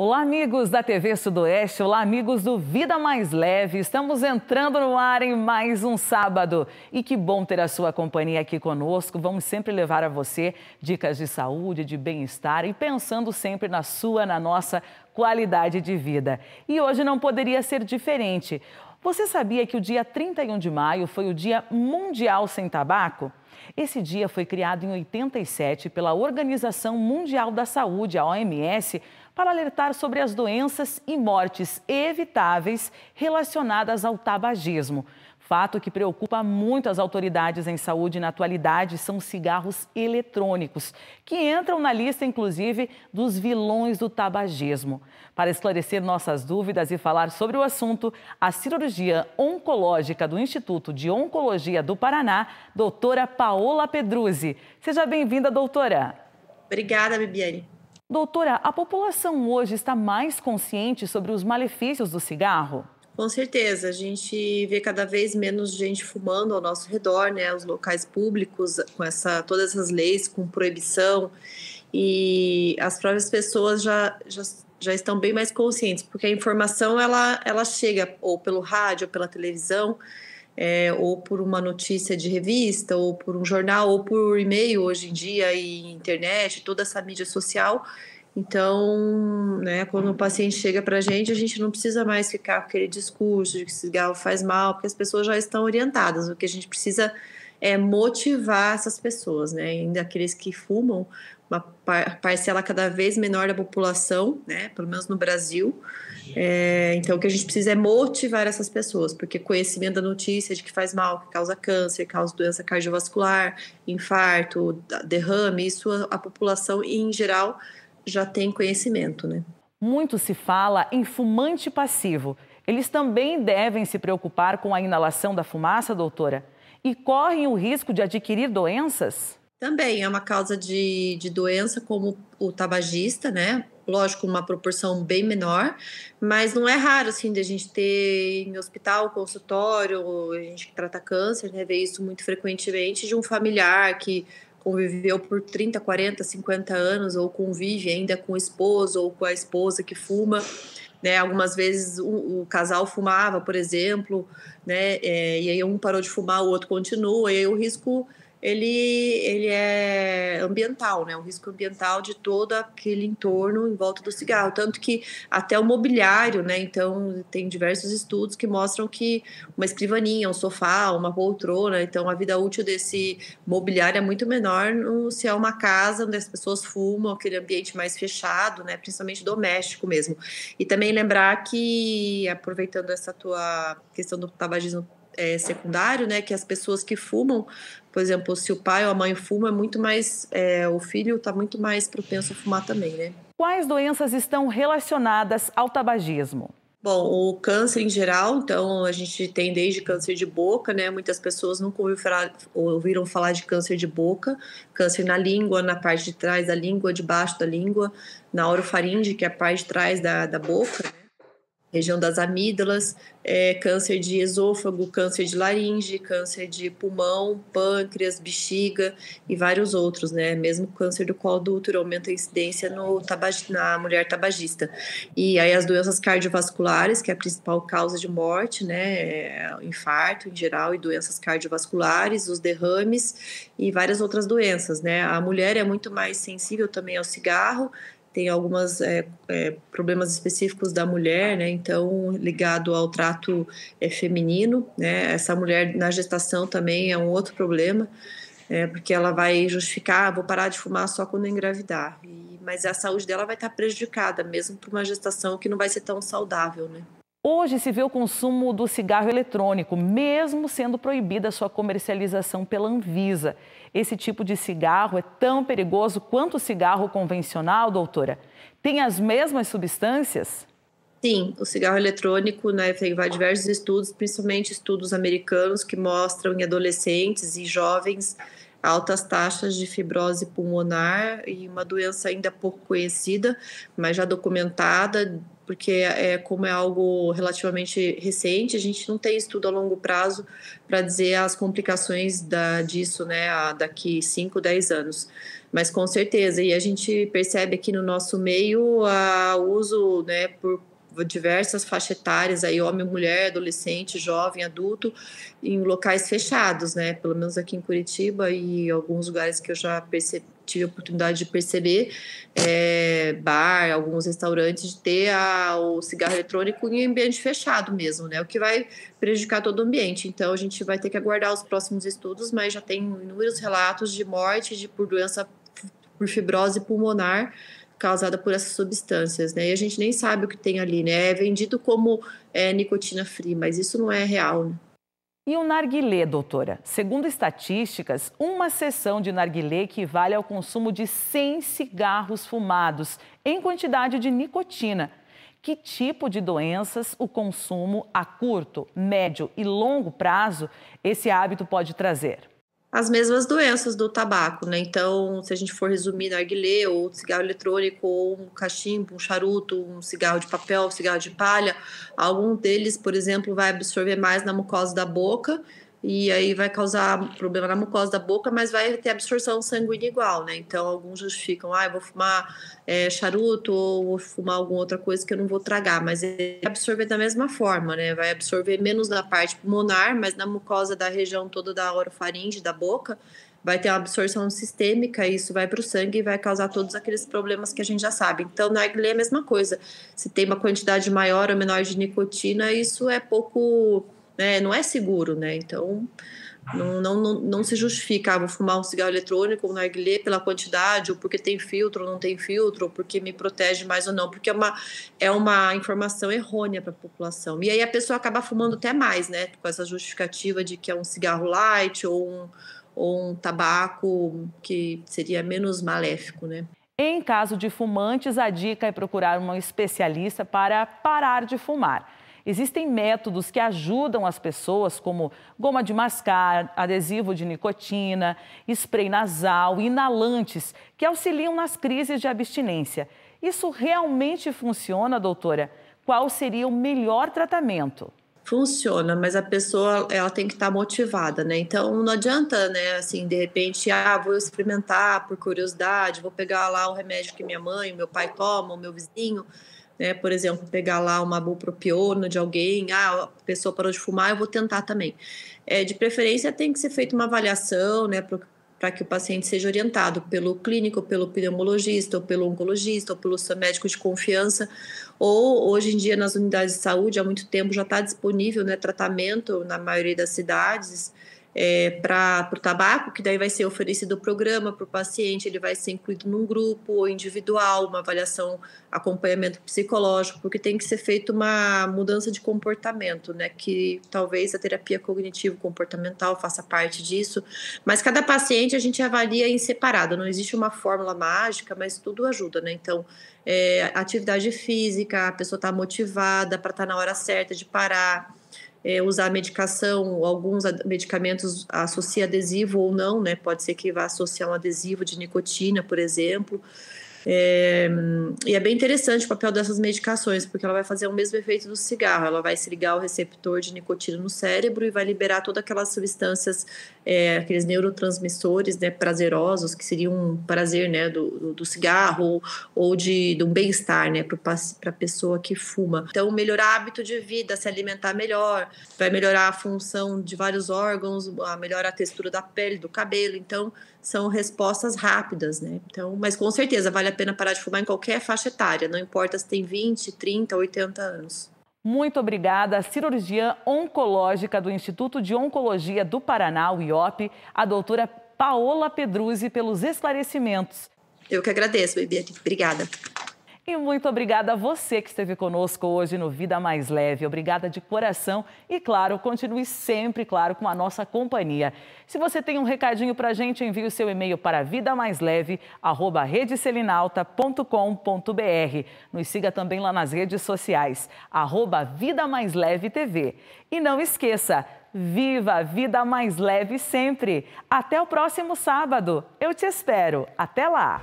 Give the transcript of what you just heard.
Olá, amigos da TV Sudoeste, olá, amigos do Vida Mais Leve. Estamos entrando no ar em mais um sábado. E que bom ter a sua companhia aqui conosco. Vamos sempre levar a você dicas de saúde, de bem-estar e pensando sempre na sua, na nossa qualidade de vida. E hoje não poderia ser diferente. Você sabia que o dia 31 de maio foi o Dia Mundial Sem Tabaco? Esse dia foi criado em 87 pela Organização Mundial da Saúde, a OMS, para alertar sobre as doenças e mortes evitáveis relacionadas ao tabagismo. Fato que preocupa muito as autoridades em saúde na atualidade são cigarros eletrônicos, que entram na lista, inclusive, dos vilões do tabagismo. Para esclarecer nossas dúvidas e falar sobre o assunto, a cirurgia oncológica do Instituto de Oncologia do Paraná, doutora Paola Pedruzzi. Seja bem-vinda, doutora. Obrigada, Bibiane. Doutora, a população hoje está mais consciente sobre os malefícios do cigarro? Com certeza, a gente vê cada vez menos gente fumando ao nosso redor, né? Os locais públicos com essa, todas essas leis com proibição e as próprias pessoas já, já, já estão bem mais conscientes, porque a informação ela, ela chega ou pelo rádio, ou pela televisão, é, ou por uma notícia de revista, ou por um jornal, ou por e-mail hoje em dia e internet, toda essa mídia social. Então, né, quando o paciente chega para a gente, a gente não precisa mais ficar com aquele discurso de que cigarro faz mal, porque as pessoas já estão orientadas. O que a gente precisa é motivar essas pessoas, né? Ainda aqueles que fumam, uma parcela cada vez menor da população, né? Pelo menos no Brasil. É, então, o que a gente precisa é motivar essas pessoas, porque conhecimento da notícia de que faz mal, que causa câncer, causa doença cardiovascular, infarto, derrame, isso a população em geral já tem conhecimento, né? Muito se fala em fumante passivo. Eles também devem se preocupar com a inalação da fumaça, doutora? e correm o risco de adquirir doenças? Também é uma causa de, de doença, como o tabagista, né? Lógico, uma proporção bem menor, mas não é raro, assim, de a gente ter em hospital, consultório, a gente que trata câncer, né? Ver isso muito frequentemente de um familiar que conviveu por 30, 40, 50 anos ou convive ainda com o esposo ou com a esposa que fuma. Né, algumas vezes o, o, casal fumava, por exemplo, né, é, e aí um parou de fumar, o outro continua, e aí o risco ele, ele é ambiental, né? O risco ambiental de todo aquele entorno em volta do cigarro. Tanto que até o mobiliário, né? Então, tem diversos estudos que mostram que uma escrivaninha, um sofá, uma poltrona, então a vida útil desse mobiliário é muito menor no, se é uma casa onde as pessoas fumam, aquele ambiente mais fechado, né? Principalmente doméstico mesmo. E também lembrar que, aproveitando essa tua questão do tabagismo é, secundário, né? Que as pessoas que fumam, por exemplo, se o pai ou a mãe fuma, é muito mais. É, o filho está muito mais propenso a fumar também, né? Quais doenças estão relacionadas ao tabagismo? Bom, o câncer em geral, então a gente tem desde câncer de boca, né? Muitas pessoas nunca ouviram falar, ouviram falar de câncer de boca, câncer na língua, na parte de trás da língua, debaixo da língua, na orofaringe, que é a parte de trás da, da boca, né? região das amígdalas, é, câncer de esôfago, câncer de laringe, câncer de pulmão, pâncreas, bexiga e vários outros, né? Mesmo câncer do colo do útero aumenta a incidência no na mulher tabagista. E aí as doenças cardiovasculares, que é a principal causa de morte, né? É, infarto em geral e doenças cardiovasculares, os derrames e várias outras doenças, né? A mulher é muito mais sensível também ao cigarro tem alguns é, é, problemas específicos da mulher, né? Então, ligado ao trato é, feminino, né? Essa mulher na gestação também é um outro problema, é, porque ela vai justificar, ah, vou parar de fumar só quando engravidar. E, mas a saúde dela vai estar prejudicada, mesmo para uma gestação que não vai ser tão saudável, né? Hoje se vê o consumo do cigarro eletrônico, mesmo sendo proibida sua comercialização pela Anvisa. Esse tipo de cigarro é tão perigoso quanto o cigarro convencional, doutora? Tem as mesmas substâncias? Sim, o cigarro eletrônico, né, tem diversos estudos, principalmente estudos americanos, que mostram em adolescentes e jovens altas taxas de fibrose pulmonar e uma doença ainda pouco conhecida, mas já documentada porque é, é, como é algo relativamente recente, a gente não tem estudo a longo prazo para dizer as complicações da, disso né, a, daqui 5, 10 anos. Mas com certeza, e a gente percebe aqui no nosso meio o uso né, por diversas faixas etárias, aí homem, mulher, adolescente, jovem, adulto, em locais fechados, né? Pelo menos aqui em Curitiba e alguns lugares que eu já percebi, tive a oportunidade de perceber é, bar, alguns restaurantes, de ter a, o cigarro eletrônico em ambiente fechado mesmo, né? O que vai prejudicar todo o ambiente. Então, a gente vai ter que aguardar os próximos estudos, mas já tem inúmeros relatos de morte de, por doença por fibrose pulmonar causada por essas substâncias, né? E a gente nem sabe o que tem ali, né? É vendido como é, nicotina free, mas isso não é real, né? E o narguilé, doutora? Segundo estatísticas, uma sessão de narguilé equivale ao consumo de 100 cigarros fumados em quantidade de nicotina. Que tipo de doenças o consumo a curto, médio e longo prazo esse hábito pode trazer? as mesmas doenças do tabaco, né? Então, se a gente for resumir, narguilé ou cigarro eletrônico ou um cachimbo, um charuto, um cigarro de papel, um cigarro de palha, algum deles, por exemplo, vai absorver mais na mucosa da boca e aí vai causar problema na mucosa da boca, mas vai ter absorção sanguínea igual, né? Então alguns justificam, ah, eu vou fumar é, charuto ou vou fumar alguma outra coisa que eu não vou tragar, mas ele vai absorver da mesma forma, né? Vai absorver menos na parte pulmonar, mas na mucosa da região toda da orofaringe, da boca, vai ter uma absorção sistêmica, e isso vai para o sangue e vai causar todos aqueles problemas que a gente já sabe. Então, na narguilé é a mesma coisa. Se tem uma quantidade maior ou menor de nicotina, isso é pouco né? Não é seguro, né? Então, não, não, não, não se justifica, ah, vou fumar um cigarro eletrônico, um narguilé pela quantidade, ou porque tem filtro ou não tem filtro, ou porque me protege mais ou não, porque é uma, é uma informação errônea para a população. E aí a pessoa acaba fumando até mais, né? Com essa justificativa de que é um cigarro light ou um, ou um tabaco que seria menos maléfico, né? Em caso de fumantes, a dica é procurar um especialista para parar de fumar. Existem métodos que ajudam as pessoas, como goma de mascar, adesivo de nicotina, spray nasal, inalantes, que auxiliam nas crises de abstinência. Isso realmente funciona, doutora? Qual seria o melhor tratamento? funciona, mas a pessoa ela tem que estar tá motivada, né? Então não adianta, né? Assim, de repente, ah, vou experimentar por curiosidade, vou pegar lá o remédio que minha mãe, meu pai toma, o meu vizinho. Né? Por exemplo, pegar lá uma bupropiona de alguém, ah, a pessoa parou de fumar, eu vou tentar também. É, de preferência, tem que ser feita uma avaliação, né, para que o paciente seja orientado pelo clínico, pelo pneumologista, ou pelo oncologista, ou pelo seu médico de confiança, ou hoje em dia nas unidades de saúde, há muito tempo já está disponível né, tratamento na maioria das cidades, é, para o tabaco, que daí vai ser oferecido o programa para o paciente, ele vai ser incluído num grupo ou individual, uma avaliação, acompanhamento psicológico, porque tem que ser feita uma mudança de comportamento, né? Que talvez a terapia cognitivo-comportamental faça parte disso, mas cada paciente a gente avalia em separado, não existe uma fórmula mágica, mas tudo ajuda, né? Então, é, atividade física, a pessoa está motivada para estar tá na hora certa de parar é, usar medicação, alguns medicamentos associa adesivo ou não, né? Pode ser que vá associar um adesivo de nicotina, por exemplo. É, e é bem interessante o papel dessas medicações, porque ela vai fazer o mesmo efeito do cigarro, ela vai se ligar ao receptor de nicotina no cérebro e vai liberar todas aquelas substâncias, é, aqueles neurotransmissores né, prazerosos, que seriam um prazer né, do, do cigarro ou de, de um bem-estar né, para a pessoa que fuma. Então, melhorar hábito de vida, se alimentar melhor, vai melhorar a função de vários órgãos, melhora a textura da pele, do cabelo. Então, são respostas rápidas, né? Então, mas com certeza vale a pena parar de fumar em qualquer faixa etária, não importa se tem 20, 30, 80 anos. Muito obrigada à cirurgiã oncológica do Instituto de Oncologia do Paraná, o IOP, a doutora Paola Pedruzzi, pelos esclarecimentos. Eu que agradeço, Bebê. Obrigada. E muito obrigada a você que esteve conosco hoje no Vida Mais Leve. Obrigada de coração e, claro, continue sempre, claro, com a nossa companhia. Se você tem um recadinho para a gente, envie o seu e-mail para vidamaisleve.redeselinalta.com.br. Nos siga também lá nas redes sociais, arroba Vida Mais Leve TV. E não esqueça, viva a vida mais leve sempre. Até o próximo sábado. Eu te espero. Até lá!